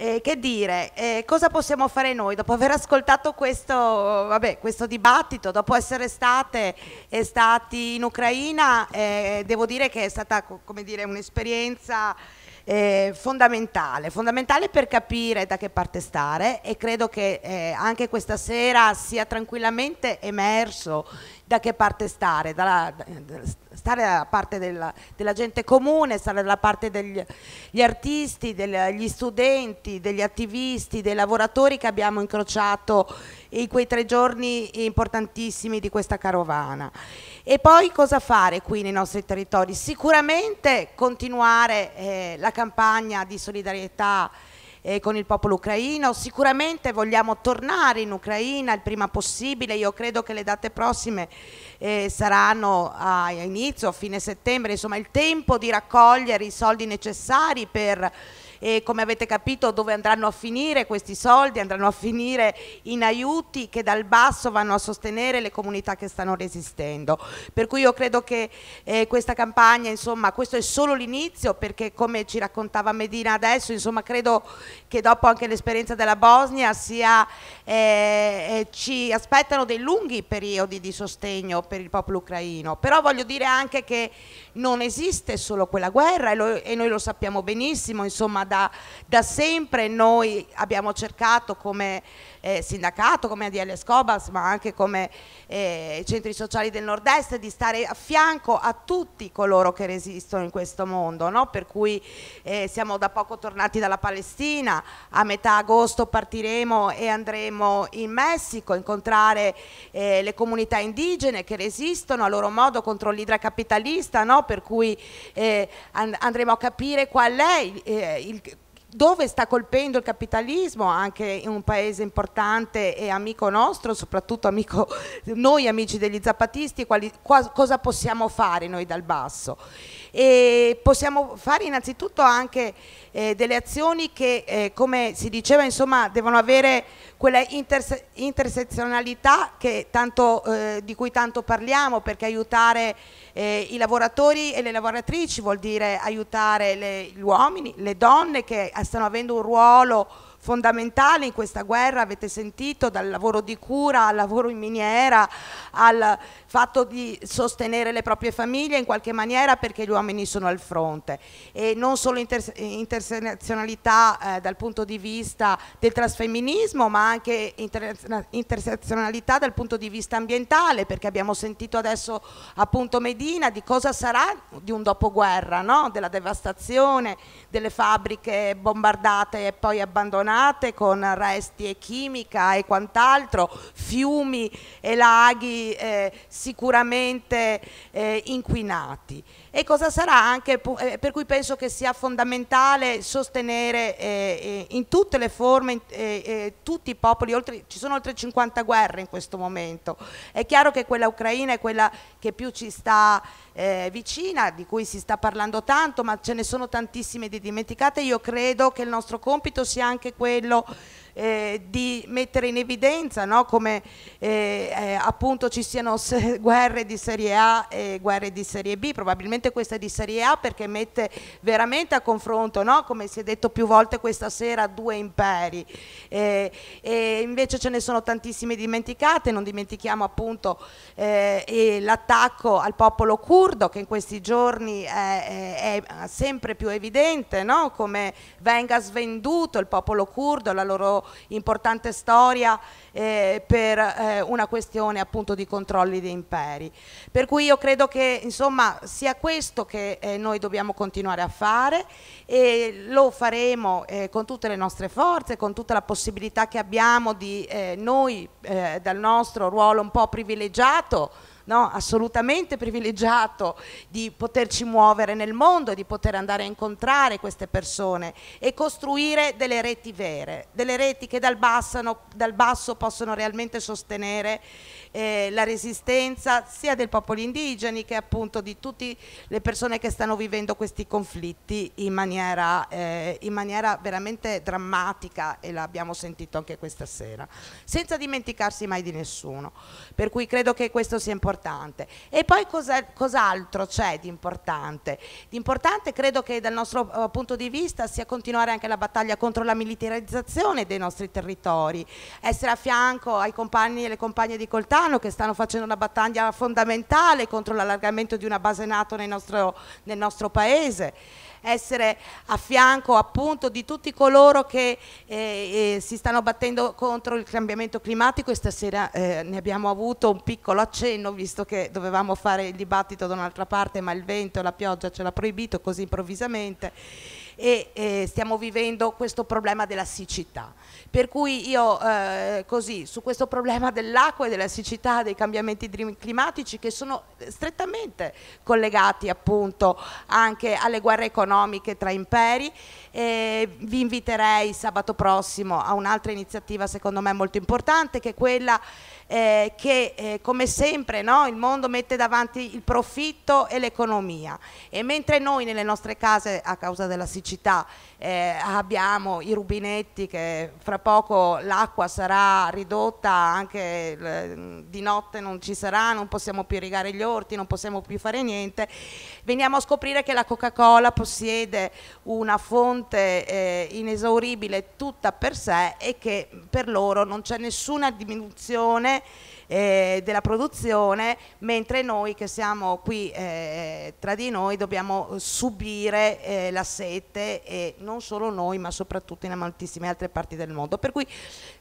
Eh, che dire, eh, cosa possiamo fare noi dopo aver ascoltato questo, vabbè, questo dibattito, dopo essere state eh, stati in Ucraina, eh, devo dire che è stata dire, un'esperienza eh, fondamentale, fondamentale per capire da che parte stare e credo che eh, anche questa sera sia tranquillamente emerso da che parte stare, dalla, stare dalla parte della, della, gente comune, stare dalla parte degli artisti, degli studenti, degli attivisti, dei lavoratori che abbiamo incrociato in quei tre giorni importantissimi di questa carovana. E poi cosa fare qui nei nostri territori? Sicuramente continuare eh, la campagna di solidarietà eh, con il popolo ucraino, sicuramente vogliamo tornare in Ucraina il prima possibile, io credo che le date prossime eh, saranno a inizio, a fine settembre, insomma il tempo di raccogliere i soldi necessari per e come avete capito dove andranno a finire questi soldi, andranno a finire in aiuti che dal basso vanno a sostenere le comunità che stanno resistendo. Per cui io credo che eh, questa campagna, insomma, questo è solo l'inizio perché come ci raccontava Medina adesso, insomma, credo che dopo anche l'esperienza della Bosnia sia, eh, eh ci aspettano dei lunghi periodi di sostegno per il popolo ucraino, però voglio dire anche che non esiste solo quella guerra e, lo, e noi lo sappiamo benissimo, insomma da, da sempre noi abbiamo cercato come eh, sindacato, come ADL Scobas, ma anche come eh, centri sociali del nord-est, di stare a fianco a tutti coloro che resistono in questo mondo, no? per cui eh, siamo da poco tornati dalla Palestina, a metà agosto partiremo e andremo in Messico a incontrare eh, le comunità indigene che resistono a loro modo contro l'idra capitalista, no? per cui eh, andremo a capire qual è eh, il, il il, dove sta colpendo il capitalismo anche in un paese importante e amico nostro, soprattutto amico, noi amici degli zapatisti, quali, qua, cosa possiamo fare noi dal basso e possiamo fare innanzitutto anche eh, delle azioni che eh, come si diceva insomma devono avere quella interse intersezionalità tanto, eh, di cui tanto parliamo perché aiutare eh, i lavoratori e le lavoratrici vuol dire aiutare le, gli uomini, le donne che eh, stanno avendo un ruolo fondamentale in questa guerra, avete sentito, dal lavoro di cura al lavoro in miniera, al fatto di sostenere le proprie famiglie in qualche maniera perché gli uomini sono al fronte e non solo intersezionalità eh, dal punto di vista del trasfemminismo ma anche inter intersezionalità dal punto di vista ambientale perché abbiamo sentito adesso appunto Medina di cosa sarà di un dopoguerra, no? della devastazione, delle fabbriche bombardate e poi abbandonate abbandonate con resti e chimica e quant'altro, fiumi e laghi eh, sicuramente eh, inquinati. E cosa sarà anche, eh, per cui penso che sia fondamentale sostenere eh, eh in tutte le forme eh, tutti i popoli, oltre, ci sono oltre 50 guerre in questo momento, è chiaro che quella ucraina è quella che più ci sta eh, vicina di cui si sta parlando tanto ma ce ne sono tantissime di dimenticate, io credo che il nostro compito sia anche quello eh, di mettere in evidenza no? come eh, eh appunto ci siano guerre di serie A e guerre di serie B, probabilmente questa è di serie A perché mette veramente a confronto, no? come si è detto più volte questa sera, due imperi. Eh, e invece ce ne sono tantissime dimenticate, non dimentichiamo appunto eh, l'attacco al popolo curdo che in questi giorni è, è, è sempre più evidente, no? come venga svenduto il popolo curdo, la loro importante storia eh, per eh, una questione appunto di controlli di imperi. Per cui io credo che insomma sia questo che eh, noi dobbiamo continuare a fare e lo faremo eh, con tutte le nostre forze, con tutta la possibilità che abbiamo di eh, noi eh, dal nostro ruolo un po' privilegiato no, assolutamente privilegiato di poterci muovere nel mondo, di poter andare a incontrare queste persone e costruire delle reti vere, delle reti che dal basso, dal basso possono realmente sostenere eh, la resistenza sia del popolo indigeni che appunto di tutte le persone che stanno vivendo questi conflitti in maniera, eh, in maniera veramente drammatica e l'abbiamo sentito anche questa sera, senza dimenticarsi mai di nessuno. Per cui credo che questo sia importante importante. E poi cos'altro cos c'è di importante? Di importante credo che dal nostro eh, punto di vista sia continuare anche la battaglia contro la militarizzazione dei nostri territori, essere a fianco ai compagni e alle compagne di Coltano che stanno facendo una battaglia fondamentale contro l'allargamento di una base NATO nel nostro, nel nostro paese essere a fianco appunto di tutti coloro che eh, eh, si stanno battendo contro il cambiamento climatico e stasera eh, ne abbiamo avuto un piccolo accenno, vi visto che dovevamo fare il dibattito da un'altra parte, ma il vento e la pioggia ce l'ha proibito così improvvisamente e eh, stiamo vivendo questo problema della siccità. Per cui io eh, così su questo problema dell'acqua e della siccità, dei cambiamenti climatici che sono strettamente collegati appunto anche alle guerre economiche tra imperi, eh, vi inviterei sabato prossimo a un'altra iniziativa secondo me molto importante che è quella eh, che eh, come sempre no, il mondo mette davanti il profitto e l'economia e mentre noi nelle nostre case a causa della siccità eh, abbiamo i rubinetti che fra poco l'acqua sarà ridotta anche mm, di notte non ci sarà, non possiamo più irrigare gli orti, non possiamo più fare niente, veniamo a scoprire che la Coca-Cola possiede una fonte eh, inesauribile tutta per sé e che per loro non c'è nessuna diminuzione eh, della produzione, mentre noi che siamo qui eh, tra di noi dobbiamo subire eh, la sete e non solo noi ma soprattutto in moltissime altre parti del mondo. Per cui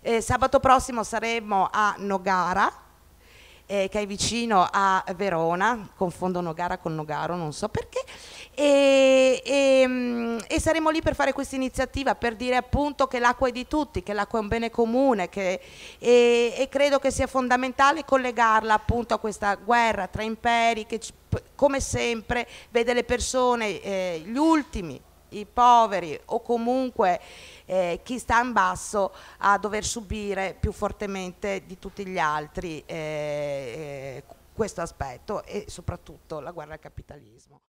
eh, sabato prossimo saremo a Nogara, eh, che è vicino a Verona, confondono Gara con Nogaro, non so perché, e, e, mm, e saremo lì per fare questa iniziativa, per dire appunto che l'acqua è di tutti, che l'acqua è un bene comune che, e, e credo che sia fondamentale collegarla appunto a questa guerra tra imperi che come sempre vede le persone, eh, gli ultimi i poveri o comunque eh, chi sta in basso a dover subire più fortemente di tutti gli altri eh, eh questo aspetto e soprattutto la guerra al capitalismo.